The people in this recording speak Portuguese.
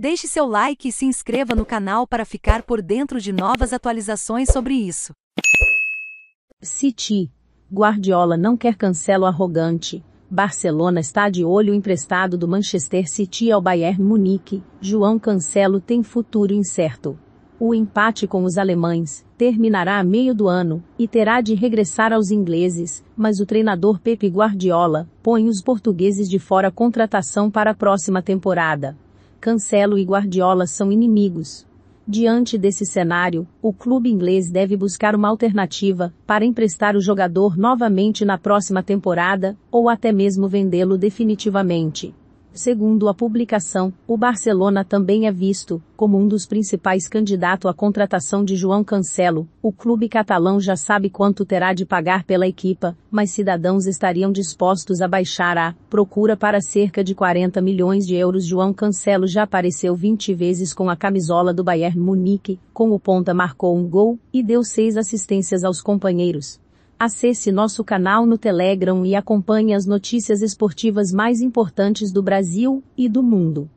Deixe seu like e se inscreva no canal para ficar por dentro de novas atualizações sobre isso. City. Guardiola não quer cancelo arrogante. Barcelona está de olho emprestado do Manchester City ao Bayern Munique. João Cancelo tem futuro incerto. O empate com os alemães terminará a meio do ano e terá de regressar aos ingleses, mas o treinador Pepe Guardiola põe os portugueses de fora a contratação para a próxima temporada. Cancelo e Guardiola são inimigos. Diante desse cenário, o clube inglês deve buscar uma alternativa para emprestar o jogador novamente na próxima temporada ou até mesmo vendê-lo definitivamente. Segundo a publicação, o Barcelona também é visto como um dos principais candidatos à contratação de João Cancelo. O clube catalão já sabe quanto terá de pagar pela equipa, mas cidadãos estariam dispostos a baixar a procura para cerca de 40 milhões de euros. João Cancelo já apareceu 20 vezes com a camisola do Bayern Munique, com o ponta marcou um gol e deu seis assistências aos companheiros. Acesse nosso canal no Telegram e acompanhe as notícias esportivas mais importantes do Brasil e do mundo.